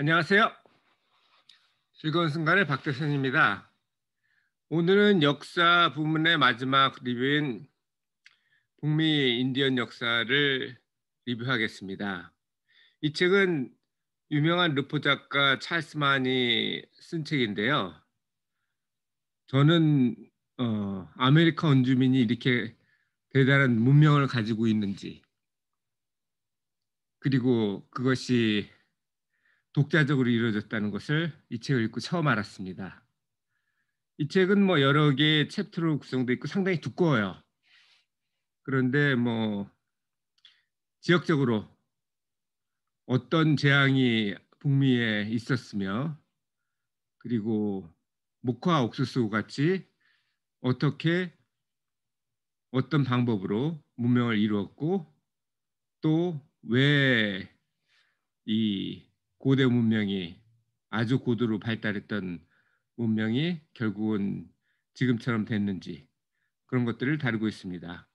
안녕하세요. 즐거운 순간의 박대선입니다. 오늘은 역사 부문의 마지막 리뷰인 북미 인디언 역사를 리뷰하겠습니다. 이 책은 유명한 르포 작가 찰스만이 쓴 책인데요. 저는 어, 아메리카 원주민이 이렇게 대단한 문명을 가지고 있는지 그리고 그것이 독자적으로 이루어졌다는 것을 이 책을 읽고 처음 알았습니다. 이 책은 뭐 여러 개의 챕터로 구성되어 있고 상당히 두꺼워요. 그런데 뭐 지역적으로 어떤 재앙이 북미에 있었으며 그리고 목화 옥수수 같이 어떻게 어떤 방법으로 문명을 이루었고 또왜이 고대 문명이 아주 고도로 발달했던 문명이 결국은 지금처럼 됐는지 그런 것들을 다루고 있습니다.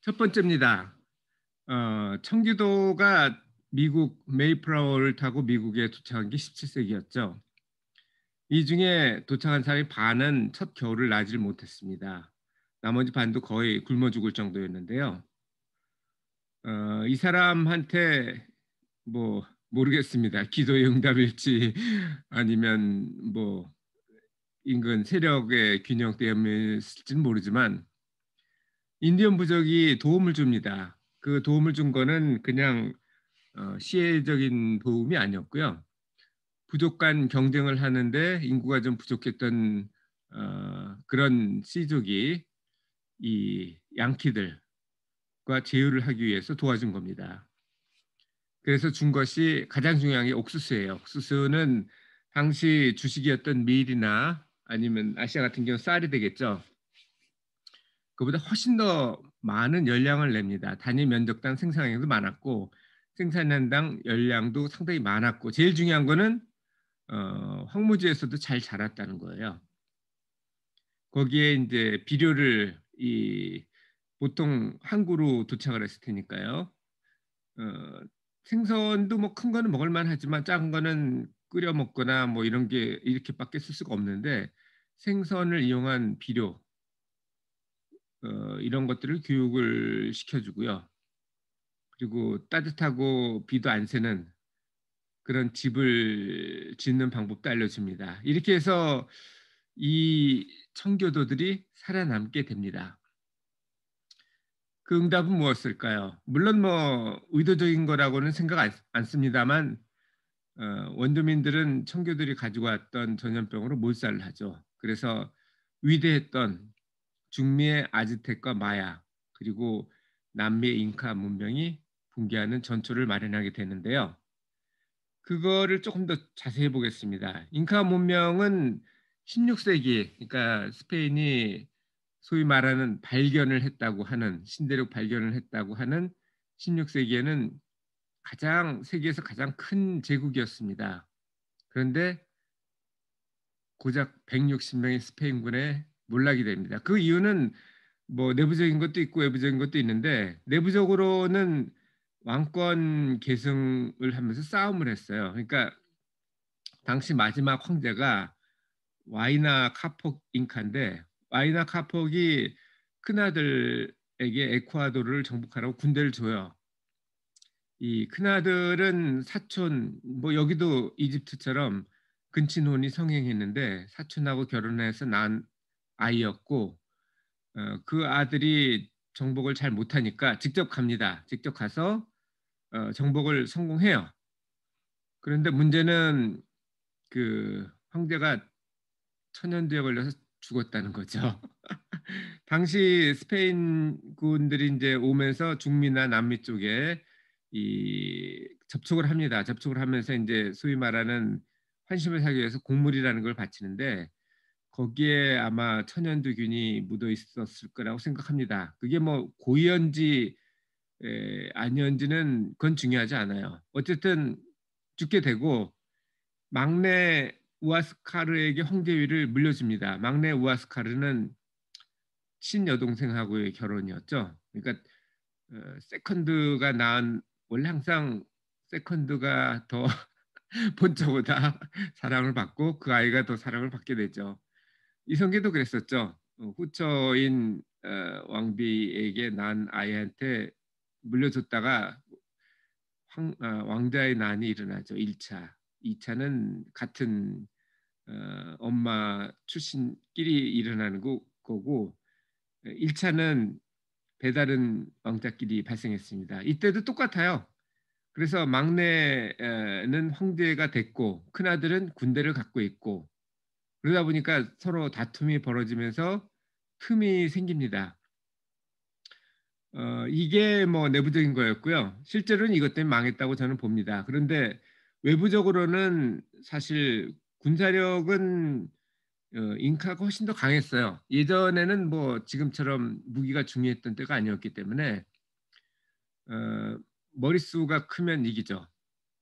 첫 번째입니다. 어, 청교도가 미국 메이프라워를 타고 미국에 도착한 게 17세기였죠. 이 중에 도착한 사람이 반은 첫 겨울을 나질 못했습니다. 나머지 반도 거의 굶어 죽을 정도였는데요. 어, 이 사람한테 뭐 모르겠습니다. 기도의 응답일지 아니면 뭐 인근 세력의 균형 때문일지는 모르지만 인디언 부족이 도움을 줍니다. 그 도움을 준 거는 그냥 어, 시혜적인 도움이 아니었고요. 부족 간 경쟁을 하는데 인구가 좀 부족했던 어, 그런 씨족이 이 양키들과 제휴를 하기 위해서 도와준 겁니다. 그래서 준 것이 가장 중요한 게 옥수수예요. 옥수수는 당시 주식이었던 밀이나 아니면 아시아 같은 경우 쌀이 되겠죠. 그보다 훨씬 더 많은 열량을 냅니다. 단위 면적당 생산량도 많았고 생산량당 열량도 상당히 많았고 제일 중요한 거는 어, 황무지에서도 잘 자랐다는 거예요. 거기에 이제 비료를 이 보통 항구로 도착을 했을 테니까요. 어, 생선도 뭐 큰 거는 먹을만 하지만 작은 거는 끓여 먹거나 뭐 이런 게 이렇게밖에 쓸 수가 없는데 생선을 이용한 비료 어, 이런 것들을 교육을 시켜주고요. 그리고 따뜻하고 비도 안 새는 그런 집을 짓는 방법도 알려줍니다. 이렇게 해서 이 청교도들이 살아남게 됩니다. 그 응답은 무엇일까요? 물론 뭐 의도적인 거라고는 생각 안, 않습니다만 어, 원주민들은 청교들이 가지고 왔던 전염병으로 몰살을 하죠. 그래서 위대했던 중미의 아즈텍과 마야 그리고 남미의 잉카 문명이 붕괴하는 전초를 마련하게 되는데요. 그거를 조금 더 자세히 보겠습니다. 잉카 문명은 16세기, 그러니까 스페인이 소위 말하는 발견을 했다고 하는 신대륙 발견을 했다고 하는 16세기에는 가장 세계에서 가장 큰 제국이었습니다. 그런데 고작 160명의 스페인군에 몰락이 됩니다. 그 이유는 뭐 내부적인 것도 있고 외부적인 것도 있는데 내부적으로는 왕권 계승을 하면서 싸움을 했어요. 그러니까 당시 마지막 황제가 와이나 카폭 잉카인데 와이나 카폭이 큰아들에게 에콰도르를 정복하라고 군대를 줘요. 이 큰아들은 사촌 뭐 여기도 이집트처럼 근친혼이 성행했는데 사촌하고 결혼해서 난 아이였고 어, 그 아들이 정복을 잘 못하니까 직접 갑니다. 직접 가서 어, 정복을 성공해요. 그런데 문제는 그 황제가 천연두에 걸려서 죽었다는 거죠. 당시 스페인군들이 이제 오면서 중미나 남미 쪽에 이 접촉을 합니다. 접촉을 하면서 이제 소위 말하는 환심을 사기 위해서 곡물이라는 걸 바치는데 거기에 아마 천연두균이 묻어 있었을 거라고 생각합니다. 그게 뭐 고연지 아니연지는 그건 중요하지 않아요. 어쨌든 죽게 되고 막내 우아스카르에게 홍제위를 물려줍니다. 막내 우아스카르는 친여동생하고의 결혼이었죠. 그러니까 어, 세컨드가 낳은 원래 항상 세컨드가 더 본처보다 사랑을 받고 그 아이가 더 사랑을 받게 되죠. 이성계도 그랬었죠. 어, 후처인 어, 왕비에게 난 아이한테 물려줬다가 황, 왕, 어, 왕자의 난이 일어나죠. 1차. 2차는 같은 어, 엄마 출신끼리 일어나는 거, 고 1차는 배달은 왕자끼리 발생했습니다. 이때도 똑같아요. 그래서 막내는 황제가 됐고 큰아들은 군대를 갖고 있고 그러다 보니까 서로 다툼이 벌어지면서 틈이 생깁니다. 어, 이게 뭐 내부적인 거였고요. 실제로는 이것 때문에 망했다고 저는 봅니다. 그런데 외부적으로는 사실 군사력은 어, 잉카가 훨씬 더 강했어요. 예전에는 뭐 지금처럼 무기가 중요했던 때가 아니었기 때문에 어, 머릿수가 크면 이기죠.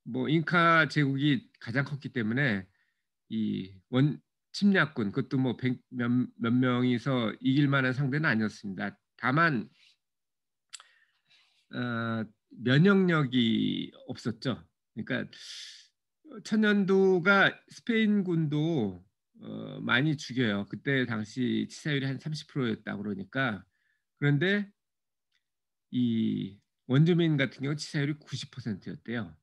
뭐 잉카 제국이 가장 컸기 때문에 이원 침략군 그것도 뭐몇몇 몇 명이서 이길 만한 상대는 아니었습니다. 다만 어, 면역력이 없었죠. 그러니까 어, 천년도가 스페인군도 어, 많이 죽여요. 그때 당시 치사율이 한 30%였다 그러니까 그런데 이 원주민 같은 경우 치사율이 90%였대요.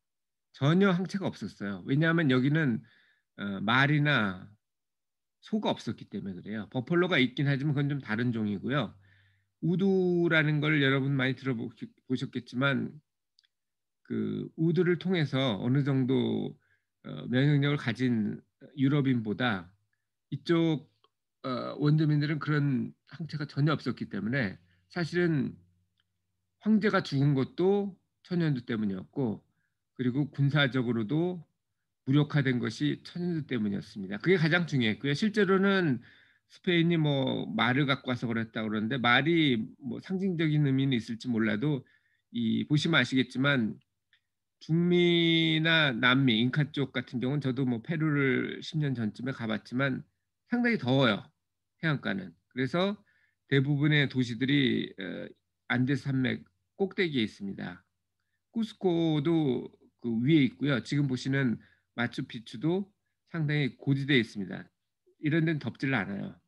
전혀 항체가 없었어요. 왜냐하면 여기는 어, 말이나 소가 없었기 때문에 그래요. 버펄로가 있긴 하지만 그건 좀 다른 종이고요. 우두라는 걸 여러분 많이 들어보셨겠지만 그 우드를 통해서 어느 정도 어, 면역력을 가진 유럽인보다 이쪽 어, 원주민들은 그런 항체가 전혀 없었기 때문에 사실은 황제가 죽은 것도 천연두 때문이었고 그리고 군사적으로도 무력화된 것이 천연두 때문이었습니다. 그게 가장 중요했고요. 실제로는 스페인이 뭐 말을 갖고 와서 그랬다 그러는데 말이 뭐 상징적인 의미는 있을지 몰라도 이 보시면 아시겠지만 중미나 남미 잉카쪽 같은 경우는 저도 뭐 페루를 10년 전쯤에 가봤지만 상당히 더워요 해안가는 그래서 대부분의 도시들이 어, 안데 산맥 꼭대기에 있습니다. 쿠스코도 그 위에 있고요. 지금 보시는 마추픽추도 상당히 고지대에 있습니다. 이런 데는 덥질 않아요.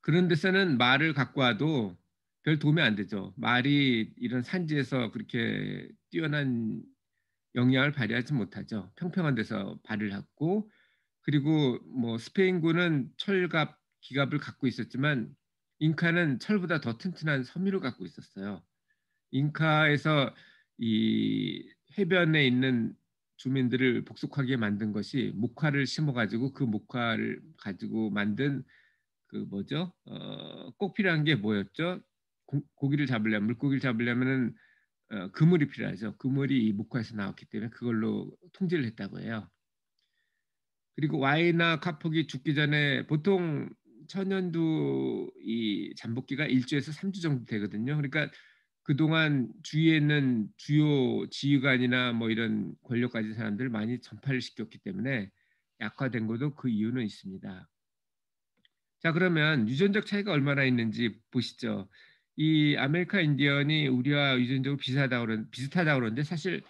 그런 데서는 말을 갖고 와도 별 도움이 안 되죠. 말이 이런 산지에서 그렇게 뛰어난 영향을 발휘하지 못하죠. 평평한 데서 발을 했고 그리고 뭐 스페인군은 철갑 기갑을 갖고 있었지만 잉카는 철보다 더 튼튼한 섬유를 갖고 있었어요. 잉카에서 이 해변에 있는 주민들을 복속하게 만든 것이 목화를 심어가지고 그 목화를 가지고 만든 그 뭐죠? 어, 꼭 필요한 게 뭐였죠? 고, 기를 잡으려면 물고기를 잡으려면은 어, 그물이 필요하죠. 그물이 이 목화에서 나왔기 때문에 그걸로 통제를 했다고 해요. 그리고 와이나 카폭이 죽기 전에 보통 천연두 이 잠복기가 일주에서 삼주 정도 되거든요. 그러니까 그동안 주위에 있는 주요 지휘관이나 뭐 이런 권력 가진 사람들 많이 전파를 시켰기 때문에 약화된 것도 그 이유는 있습니다. 자 그러면 유전적 차이가 얼마나 있는지 보시죠. 이 아메리카 인디언이 우리와 유전적으로 비슷하다 그런 비슷하다 그러는데 사실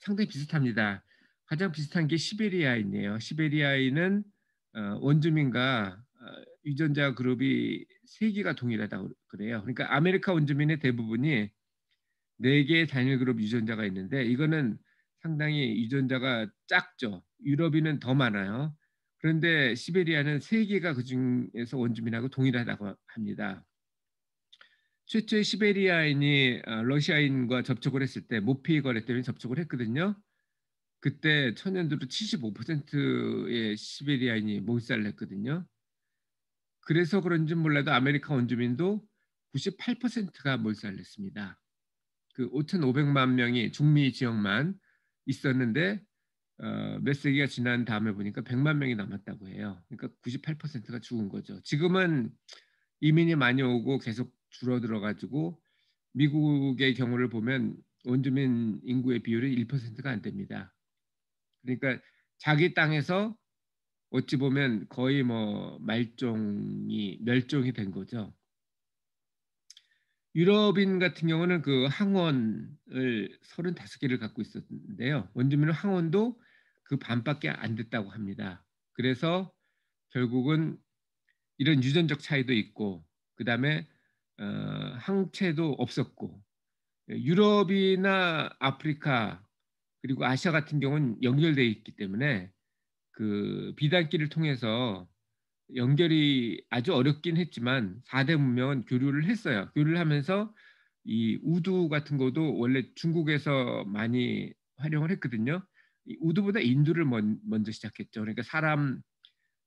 상당히 비슷합니다. 가장 비슷한 게 시베리아인이에요. 시베리아인은 어, 원주민과 어, 유전자 그룹이 세 개가 동일하다 고 그래요. 그러니까 아메리카 원주민의 대부분이 네 개의 단일 그룹 유전자가 있는데 이거는 상당히 유전자가 작죠. 유럽인은 더 많아요. 그런데 시베리아는 세 개가 그 중에서 원주민하고 동일하다고 합니다. 실제 시베리아인이 어, 러시아인과 접촉을 했을 때 모피 거래 때문에 접촉을 했거든요. 그때 천연두로 75%의 시베리아인이 몰살을 했거든요. 그래서 그런지 몰라도 아메리카 원주민도 98%가 몰살을 했습니다. 그 5,500만 명이 중미 지역만 있었는데 어, 몇 세기가 지난 다음에 보니까 100만 명이 남았다고 해요. 그러니까 98%가 죽은 거죠. 지금은 이민이 많이 오고 계속 줄어들어 가지고 미국의 경우를 보면 원주민 인구의 비율이 1%가 안 됩니다. 그러니까 자기 땅에서 어찌 보면 거의 뭐 말종이 멸종이 된 거죠. 유럽인 같은 경우는 그 항원을 35개를 갖고 있었는데요. 원주민은 항원도 그 반밖에 안 됐다고 합니다. 그래서 결국은 이런 유전적 차이도 있고 그다음에 어, 항체도 없었고 예, 유럽이나 아프리카 그리고 아시아 같은 경우는 연결돼 있기 때문에 그 비단길을 통해서 연결이 아주 어렵긴 했지만 4대 문명은 교류를 했어요. 교류를 하면서 이 우두 같은 것도 원래 중국에서 많이 활용을 했거든요. 이 우두보다 인두를 먼, 저 시작했죠. 그러니까 사람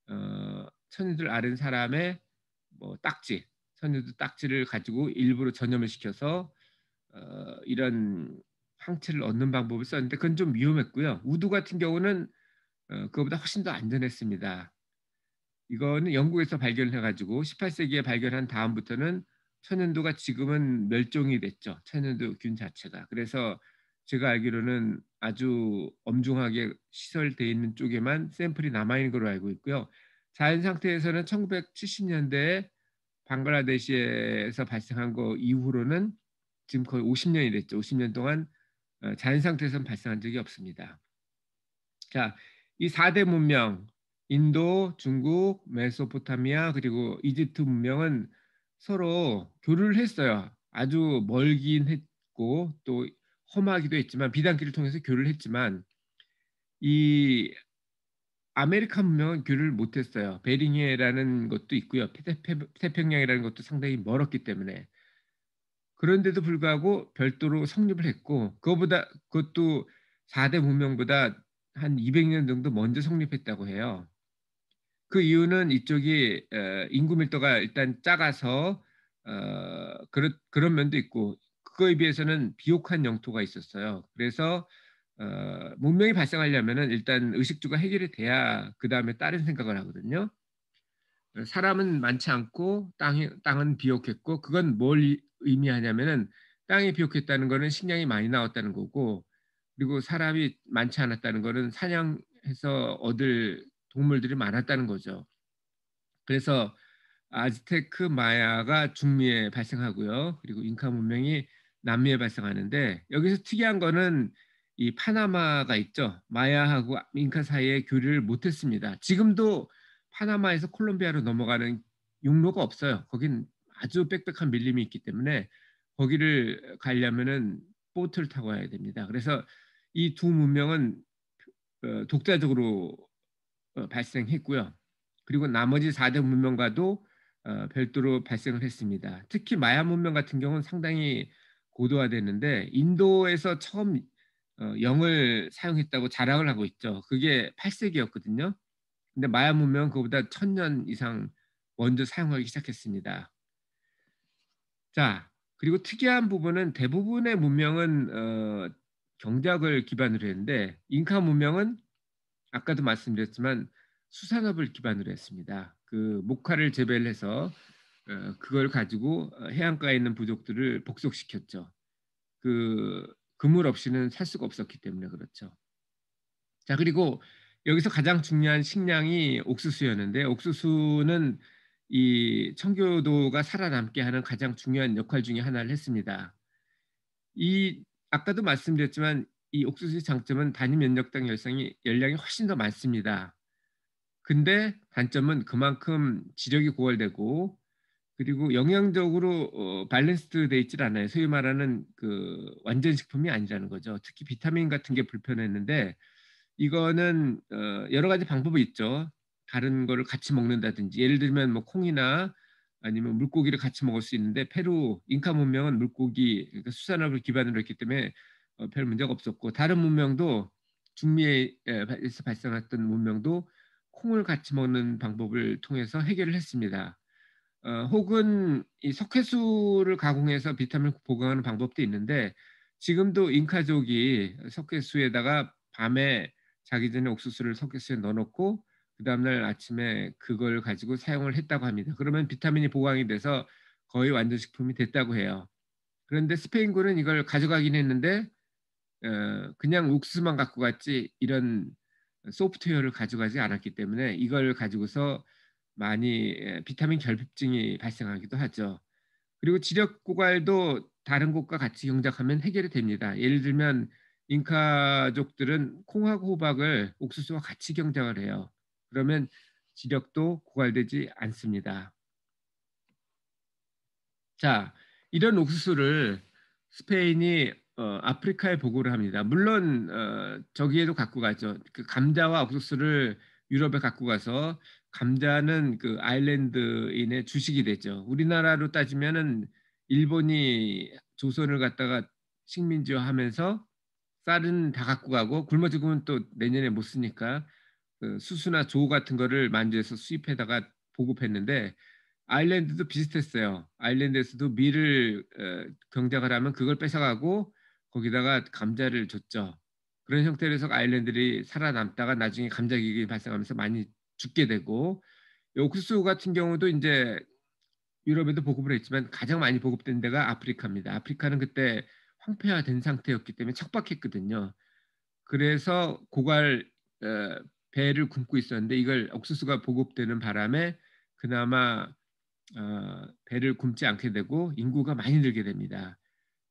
어, 천인들 아는 사람의 뭐 딱지 선유두 딱지를 가지고 일부러 전염을 시켜서 어, 이런 황체를 얻는 방법을 썼는데 그건 좀 위험했고요. 우두 같은 경우는 어, 그거보다 훨씬 더 안전했습니다. 이거는 영국에서 발견해 을 가지고 18세기에 발견한 다음부터는 천연두가 지금은 멸종이 됐죠. 천연두균 자체가. 그래서 제가 알기로는 아주 엄중하게 시설돼 있는 쪽에만 샘플이 남아 있는 걸로 알고 있고요. 자연 상태에서는 1970년대에 방글라데시에서 발생한 거 이후로는 지금 거의 50년이 됐죠. 50년 동안 어, 자연 상태에서 발생한 적이 없습니다. 자, 이 4대 문명 인도, 중국, 메소포타미아 그리고 이집트 문명은 서로 교류를 했어요. 아주 멀긴 했고 또 험하기도 했지만 비단길을 통해서 교류를 했지만 이 아메리카 문명은 귤을 못했어요. 베링해라는 것도 있고요. 태평양이라는 것도 상당히 멀었기 때문에 그런데도 불구하고 별도로 성립을 했고 그것보다 그것도 4대 문명보다 한 200년 정도 먼저 성립했다고 해요. 그 이유는 이쪽이 어, 인구 밀도가 일단 작아서 어, 그렇, 그런 면도 있고 그거에 비해서는 비옥한 영토가 있었어요. 그래서 어, 문명이 발생하려면은 일단 의식주가 해결이 돼야 그 다음에 다른 생각을 하거든요. 사람은 많지 않고 땅이 땅은 비옥했고 그건 뭘 의미하냐면은 땅이 비옥했다는 거는 식량이 많이 나왔다는 거고 그리고 사람이 많지 않았다는 거는 사냥해서 얻을 동물들이 많았다는 거죠. 그래서 아즈테크 마야가 중미에 발생하고요. 그리고 잉카 문명이 남미에 발생하는데 여기서 특이한 거는 이 파나마가 있죠. 마야하고 잉카 사이에 교류를 못했습니다. 지금도 파나마에서 콜롬비아로 넘어가는 육로가 없어요. 거긴 아주 빽빽한 밀림이 있기 때문에 거기를 가려면은 보트를 타고 와야 됩니다. 그래서 이 두 문명은 어, 독자적으로 어, 발생했고요. 그리고 나머지 4대 문명과도 어, 별도로 발생을 했습니다. 특히 마야 문명 같은 경우는 상당히 고도화됐는데 인도에서 처음 영을 어, 사용했다고 자랑을 하고 있죠. 그게 8세기였거든요. 근데 마야 문명 그보다 천년 이상 먼저 사용하기 시작했습니다. 자, 그리고 특이한 부분은 대부분의 문명은 어, 경작을 기반으로 했는데 잉카 문명은 아까도 말씀드렸지만 수산업을 기반으로 했습니다. 그 목화를 재배를 해서 어, 그걸 가지고 어, 해안가에 있는 부족들을 복속시켰죠. 그 그물 없이는 살 수가 없었기 때문에 그렇죠. 자 그리고 여기서 가장 중요한 식량이 옥수수였는데 옥수수는 이 청교도가 살아남게 하는 가장 중요한 역할 중에 하나를 했습니다. 이 아까도 말씀드렸지만 이 옥수수의 장점은 단위 면역당 열성이 열량이 훨씬 더 많습니다. 근데 단점은 그만큼 지력이 고갈되고 그리고 영양적으로 어, 밸런스드 돼 있질 않아요. 소위 말하는 그 완전 식품이 아니라는 거죠. 특히 비타민 같은 게 불편했는데 이거는 어, 여러 가지 방법이 있죠. 다른 거를 같이 먹는다든지 예를 들면 뭐 콩이나 아니면 물고기를 같이 먹을 수 있는데 페루 잉카 문명은 물고기 그러니까 수산업을 기반으로 했기 때문에 어, 별 문제가 없었고 다른 문명도 중미에서 발생했던 문명도 콩을 같이 먹는 방법을 통해서 해결을 했습니다. 어, 혹은 이 석회수를 가공해서 비타민을 보강하는 방법도 있는데 지금도 잉카족이 석회수에다가 밤에 자기 전에 옥수수를 석회수에 넣어놓고 그 다음날 아침에 그걸 가지고 사용을 했다고 합니다. 그러면 비타민이 보강이 돼서 거의 완전 식품이 됐다고 해요. 그런데 스페인군은 이걸 가져가긴 했는데 어, 그냥 옥수수만 갖고 갔지 이런 소프트웨어를 가져가지 않았기 때문에 이걸 가지고서 많이 예, 비타민 결핍증이 발생하기도 하죠. 그리고 지력 고갈도 다른 곳과 같이 경작하면 해결이 됩니다. 예를 들면 잉카족들은 콩하고 호박을 옥수수와 같이 경작을 해요. 그러면 지력도 고갈되지 않습니다. 자, 이런 옥수수를 스페인이 어, 아프리카에 보고를 합니다. 물론 어, 저기에도 갖고 가죠. 그 감자와 옥수수를 유럽에 갖고 가서 감자는 그 아일랜드인의 주식이 됐죠. 우리나라로 따지면은 일본이 조선을 갖다가 식민지화하면서 쌀은 다 갖고 가고 굶어 죽으면 또 내년에 못 쓰니까 그 수수나 조 같은 거를 만주에서 수입해다가 보급했는데 아일랜드도 비슷했어요. 아일랜드에서도 밀을 어, 경작을 하면 그걸 뺏어가고 거기다가 감자를 줬죠. 그런 형태로 해서 아일랜드들이 살아남다가 나중에 감자기근이 발생하면서 많이 죽게 되고 옥수수 같은 경우도 이제 유럽에도 보급을 했지만 가장 많이 보급된 데가 아프리카입니다. 아프리카는 그때 황폐화된 상태였기 때문에 척박했거든요. 그래서 고갈 어, 배를 굶고 있었는데 이걸 옥수수가 보급되는 바람에 그나마 어, 배를 굶지 않게 되고 인구가 많이 늘게 됩니다.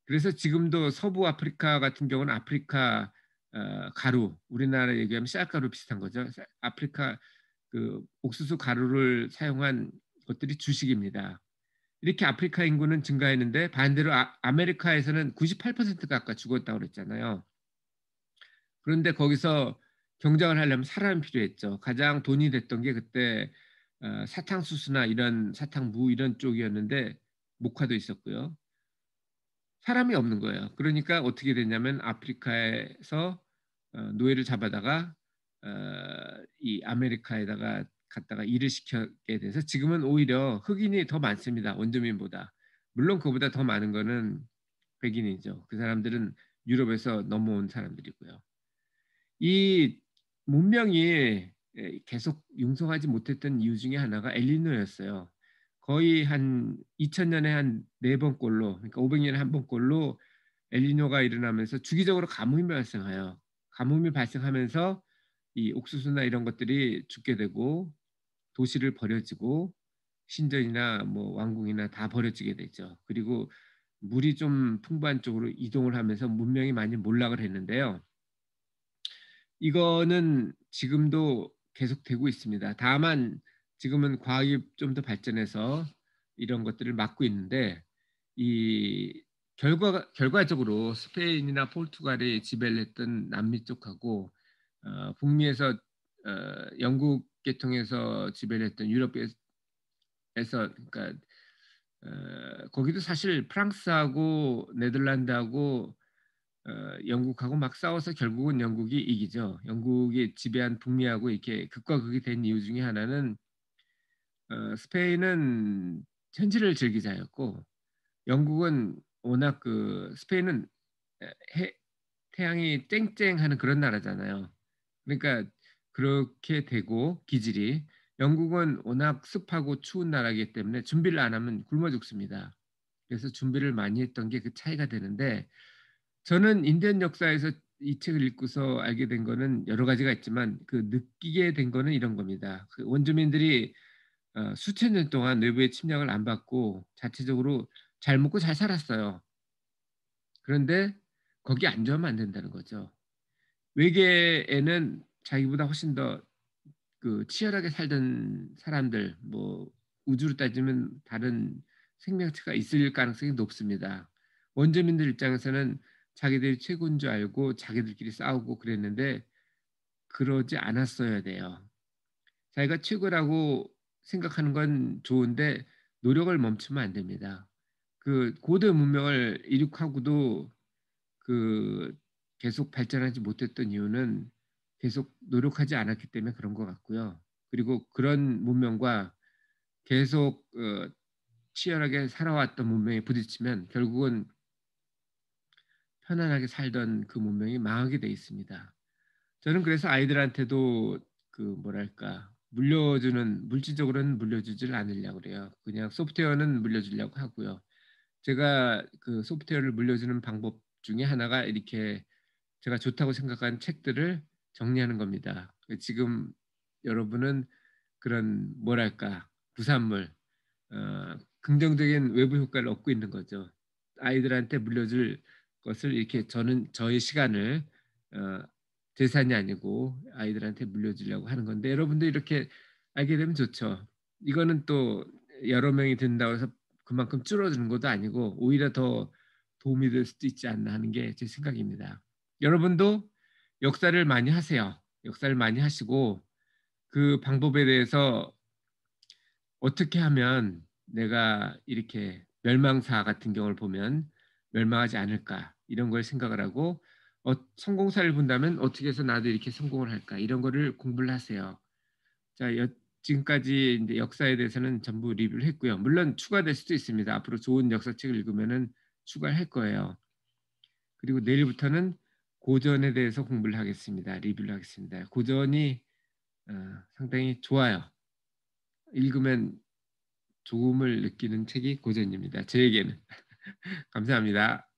그래서 지금도 서부 아프리카 같은 경우는 아프리카 어, 가루, 우리나라 얘기하면 쌀가루 비슷한 거죠. 아프리카 그 옥수수 가루를 사용한 것들이 주식입니다. 이렇게 아프리카 인구는 증가했는데 반대로 아, 메리카에서는 98%가 아까 죽었다고 그랬잖아요. 그런데 거기서 경쟁을 하려면 사람이 필요했죠. 가장 돈이 됐던 게 그때 어, 사탕수수나 이런 사탕무 이런 쪽이었는데 목화도 있었고요. 사람이 없는 거예요. 그러니까 어떻게 됐냐면 아프리카에서 어, 노예를 잡아다가 어, 이 아메리카에다가 갔다가 일을 시켰게 돼서 지금은 오히려 흑인이 더 많습니다. 원주민보다. 물론 그보다 더 많은 거는 백인이죠. 그 사람들은 유럽에서 넘어온 사람들이고요. 이 문명이 계속 융성하지 못했던 이유 중에 하나가 엘리노였어요. 거의 한 2000년에 한 네 번꼴로, 그러니까 500년에 한 번꼴로 엘리노가 일어나면서 주기적으로 가뭄이 발생하여 가뭄이 발생하면서 이 옥수수나 이런 것들이 죽게 되고 도시를 버려지고 신전이나 뭐 왕궁이나 다 버려지게 되죠. 그리고 물이 좀 풍부한 쪽으로 이동을 하면서 문명이 많이 몰락을 했는데요. 이거는 지금도 계속되고 있습니다. 다만 지금은 과학이 좀 더 발전해서 이런 것들을 막고 있는데 이 결과 결과적으로 스페인이나 포르투갈이 지배를 했던 남미 쪽하고 어, 북미에서 어, 영국계 통해서 지배를 했던 유럽에서 그러니까 어, 거기도 사실 프랑스하고 네덜란드하고 어, 영국하고 막 싸워서 결국은 영국이 이기죠. 영국이 지배한 북미하고 이렇게 극과 극이 된 이유 중에 하나는 어, 스페인은 현지를 즐기자였고 영국은 워낙 그 스페인은 해, 태양이 쨍쨍하는 그런 나라잖아요. 그러니까 그렇게 되고 기질이 영국은 워낙 습하고 추운 나라이기 때문에 준비를 안 하면 굶어 죽습니다. 그래서 준비를 많이 했던 게 그 차이가 되는데 저는 인디언 역사에서 이 책을 읽고서 알게 된 거는 여러 가지가 있지만 그 느끼게 된 거는 이런 겁니다. 그 원주민들이 어, 수천 년 동안 외부의 침략을 안 받고 자체적으로 잘 먹고 잘 살았어요. 그런데 거기 안좋으면안 된다는 거죠. 외계에는 자기보다 훨씬 더그 치열하게 살던 사람들, 뭐 우주로 따지면 다른 생명체가 있을 가능성이 높습니다. 원주민들 입장에서는 자기들이 최고인 줄 알고 자기들끼리 싸우고 그랬는데 그러지 않았어야 돼요. 자기가 최고라고 생각하는 건 좋은데 노력을 멈추면 안 됩니다. 그 고대 문명을 이륙하고도 그 계속 발전하지 못했던 이유는 계속 노력하지 않았기 때문에 그런 것 같고요. 그리고 그런 문명과 계속 어, 치열하게 살아왔던 문명이 부딪히면 결국은 편안하게 살던 그 문명이 망하게 돼 있습니다. 저는 그래서 아이들한테도 그 뭐랄까 물려주는 물질적으로는 물려주질 않으려고 그래요. 그냥 소프트웨어는 물려주려고 하고요. 제가 그 소프트웨어를 물려주는 방법 중에 하나가 이렇게 제가 좋다고 생각한 책들을 정리하는 겁니다. 지금 여러분은 그런 뭐랄까 부산물 어, 긍정적인 외부 효과를 얻고 있는 거죠. 아이들한테 물려줄 것을 이렇게 저는 저의 시간을 어, 재산이 아니고 아이들한테 물려주려고 하는 건데 여러분도 이렇게 알게 되면 좋죠. 이거는 또 여러 명이 된다고 해서 그만큼 줄어드는 것도 아니고 오히려 더 도움이 될 수도 있지 않나 하는 게 제 생각입니다. 여러분도 역사를 많이 하세요. 역사를 많이 하시고 그 방법에 대해서 어떻게 하면 내가 이렇게 멸망사 같은 경우를 보면 멸망하지 않을까 이런 걸 생각을 하고 어, 성공사를 본다면 어떻게 해서 나도 이렇게 성공을 할까 이런 거를 공부를 하세요. 자 여, 지금까지 이제 역사에 대해서는 전부 리뷰를 했고요. 물론 추가될 수도 있습니다. 앞으로 좋은 역사책을 읽으면은 추가할 거예요. 그리고 내일부터는 고전에 대해서 공부를 하겠습니다. 리뷰를 하겠습니다. 고전이 어, 상당히 좋아요. 읽으면 조음을 느끼는 책이 고전입니다. 저에게는 감사합니다.